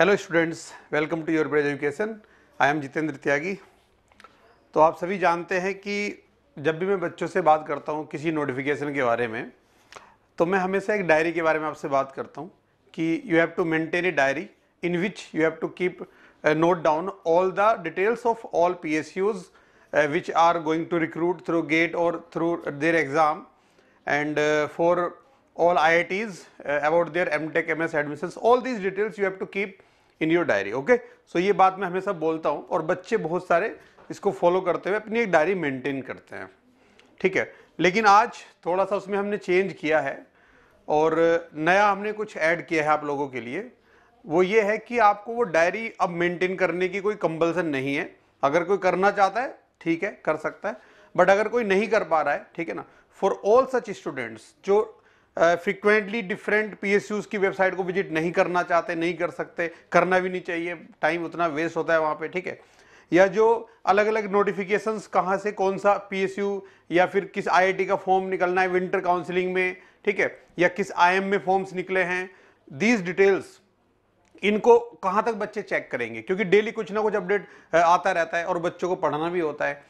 Hello students welcome to your Braze education I am Jitendra Tyagi तो आप सभी जानते हैं कि जब भी मैं बच्चों से बात करता हूँ किसी नोटिफिकेशन के बारे में तो मैं हमेशा एक डायरी के बारे में आपसे बात करता हूँ कि you have to maintain a diary in which you have to keep note down all the details of all P S Us which are going to recruit through GATE और through their exam and for all I I Ts about their M Tech M S admission all these details you have to keep in your diary okay so ये बात मैं हमेशा बोलता हूँ और बच्चे बहुत सारे इसको फॉलो करते हुए अपनी एक डायरी मेंटेन करते हैं ठीक है लेकिन आज थोड़ा सा उसमें हमने चेंज किया है और नया हमने कुछ ऐड किया है आप लोगों के लिए वो ये है कि आपको वो डायरी अब मेंटेन करने की कोई कंपल्सन नहीं है अगर कोई करना चाहता है ठीक है कर सकता है बट अगर कोई नहीं कर पा रहा है ठीक है ना फॉर ऑल सच स्टूडेंट्स जो फ्रिक्वेंटली डिफरेंट पीएसयूज की वेबसाइट को विजिट नहीं करना चाहते नहीं कर सकते करना भी नहीं चाहिए टाइम उतना वेस्ट होता है वहाँ पे ठीक है या जो अलग अलग नोटिफिकेशंस कहाँ से कौन सा पीएसयू या फिर किस आईआईटी का फॉर्म निकलना है विंटर काउंसिलिंग में ठीक है या किस आईएम में फॉर्म्स निकले हैं दीज डिटेल्स इनको कहाँ तक बच्चे चेक करेंगे क्योंकि डेली कुछ ना कुछ अपडेट आता रहता है और बच्चों को पढ़ना भी होता है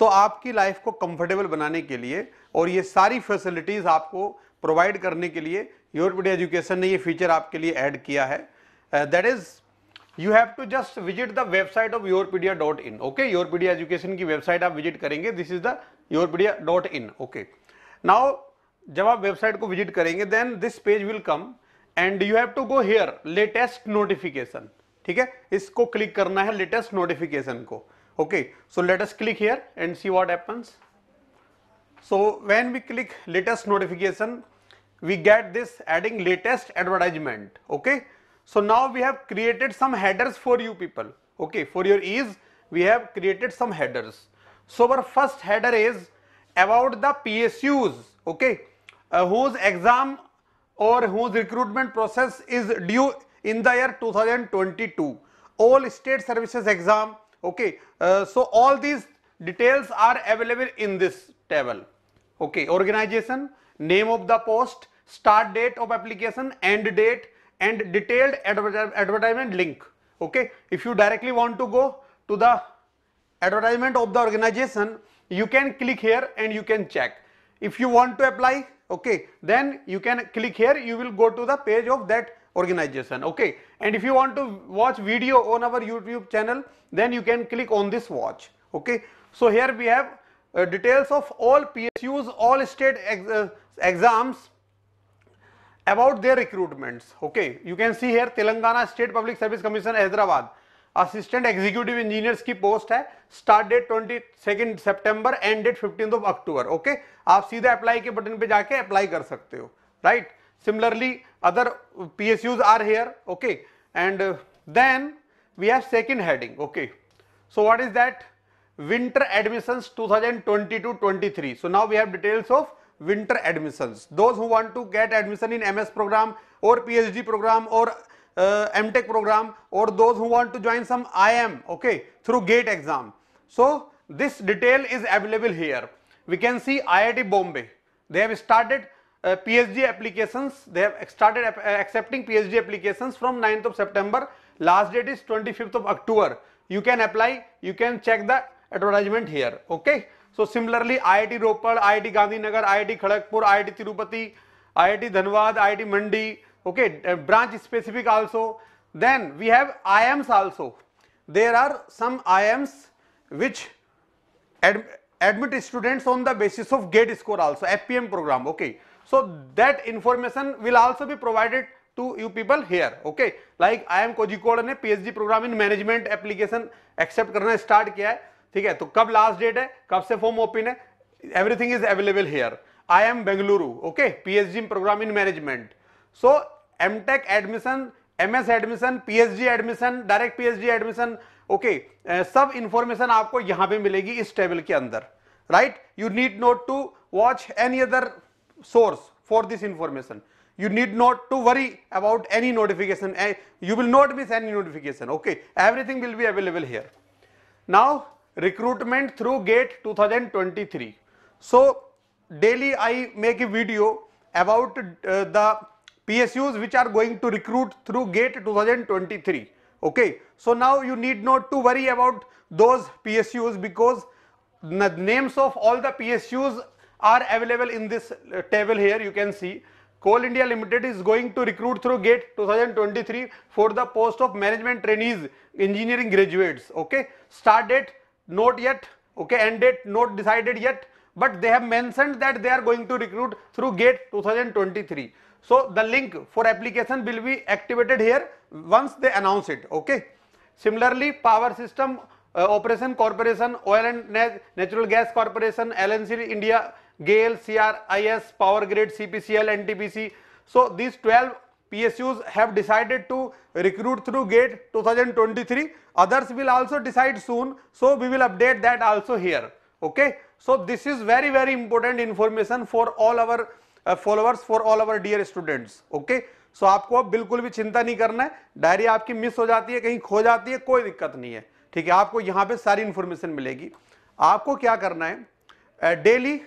तो आपकी लाइफ को कंफर्टेबल बनाने के लिए और ये सारी फैसिलिटीज़ आपको प्रोवाइड करने के लिए योरपीड एजुकेशन ने ये फीचर आपके लिए ऐड किया है that is you have to just visit the website of Yourpedia dot in okay Yourpedia education की वेबसाइट आप विजिट करेंगे this is the Yourpedia dot in okay now जब आप वेबसाइट को विजिट करेंगे then this page will come and you have to go here latest notification ठीक है इसको क्लिक करना है लेटेस्ट नोटिफिकेशन को okay so latest click here and see what happens so when we click latest notification we get this adding latest advertisement okay so now we have created some headers for you people okay for your ease we have created some headers so our first header is about the psus okay uh, whose exam or whose recruitment process is due in the year 2022 all state services exam okay uh, so all these details are available in this table okay organization name of the post start date of application, end date and detailed advertisement link. Okay. If you directly want to go to the advertisement of the organization, you can click here and you can check. If you want to apply, okay, then you can click here, you will go to the page of that organization okay and if you want to watch video on our youtube channel then you can click on this watch okay so here we have uh, details of all psus all state ex uh, exams about their recruitments okay you can see here telangana state public service commission hyderabad assistant executive engineers की post है start date 22 सितंबर end date 15th of October okay आप सीधा apply के button पे जाके apply कर सकते हो right similarly other PSUs are here okay and then we have second heading okay so what is that winter admissions 2022-23 so now we have details of winter admissions. Those who want to get admission in MS program or PhD program or uh, MTech program or those who want to join some IM okay through gate exam. So this detail is available here. We can see IIT Bombay. They have started uh, PhD applications. They have started uh, accepting PhD applications from 9th of September. Last date is 25th of October. You can apply. You can check the advertisement here. Okay. So similarly IIT Ropar T Gandhinagar IIT Kharagpur T Tirupati IIT Dhanbad T Mandi okay branch specific also then we have IIMs also there are some IIMs which admit students on the basis of GATE score also M program okay so that information will also be provided to you people here okay like I M Kozhikode ने P H D program in management application accept करना start किया ठीक है तो कब last date है कब से फॉर्म ओपन है everything is available here I M Bengaluru okay PhD program in management so MTech admission MS admission PhD admission direct PhD admission okay सब इंफॉर्मेशन आपको यहां पे मिलेगी इस टेबल के अंदर right you need not to watch any other source for this information you need not to worry about any notification you will not miss any notification okay everything will be available here now recruitment through GATE 2023. So daily I make a video about uh, the PSUs which are going to recruit through GATE 2023. Okay, so now you need not to worry about those PSUs because the names of all the PSUs are available in this uh, table here you can see. Coal India Limited is going to recruit through GATE 2023 for the post of management trainees engineering graduates. Okay, start date not yet okay end date not decided yet but they have mentioned that they are going to recruit through gate 2023 so the link for application will be activated here once they announce it okay similarly power system uh, operation corporation oil and Nat natural gas corporation lnc india gale cris power grid cpcl ntpc so these PSUs have decided to recruit through GATE 2023. Others will also decide soon. So we will update that also here. Okay. So this is very, very important information for all our uh, followers, for all our dear students. Okay. so, आपको अब बिल्कुल भी चिंता नहीं करना है Diary आपकी miss हो जाती है कहीं खो जाती है कोई दिक्कत नहीं है ठीक है आपको यहाँ पे सारी information मिलेगी आपको क्या करना है daily uh,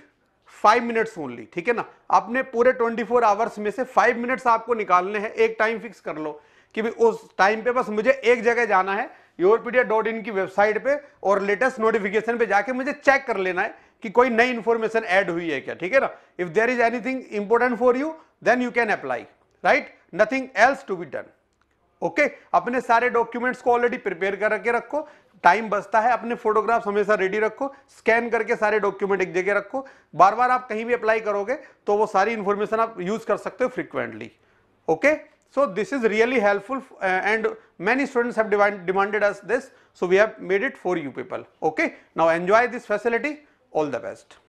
five minutes only ठीक है ना आपने पूरे ट्वेंटी फोर आवर्स में से फाइव मिनट्स आपको निकालने हैं एक टाइम फिक्स कर लो कि भाई उस टाइम पे बस मुझे एक जगह जाना है योरपीडिया डॉट इन की वेबसाइट पे और लेटेस्ट नोटिफिकेशन पे जाके मुझे चेक कर लेना है कि कोई नई इन्फॉर्मेशन ऐड हुई है क्या ठीक है ना if there is anything important for you then you can apply right nothing else to be done okay अपने सारे डॉक्यूमेंट्स को ऑलरेडी प्रिपेयर करके रखो टाइम बचता है अपने फोटोग्राफ हमेशा रेडी रखो स्कैन करके सारे डॉक्यूमेंट एक जगह रखो बार बार आप कहीं भी अप्लाई करोगे तो वो सारी इन्फॉर्मेशन आप यूज कर सकते हो frequently okay so this is really helpful and many students have demanded us this so we have made it for you people okay now enjoy this facility all the best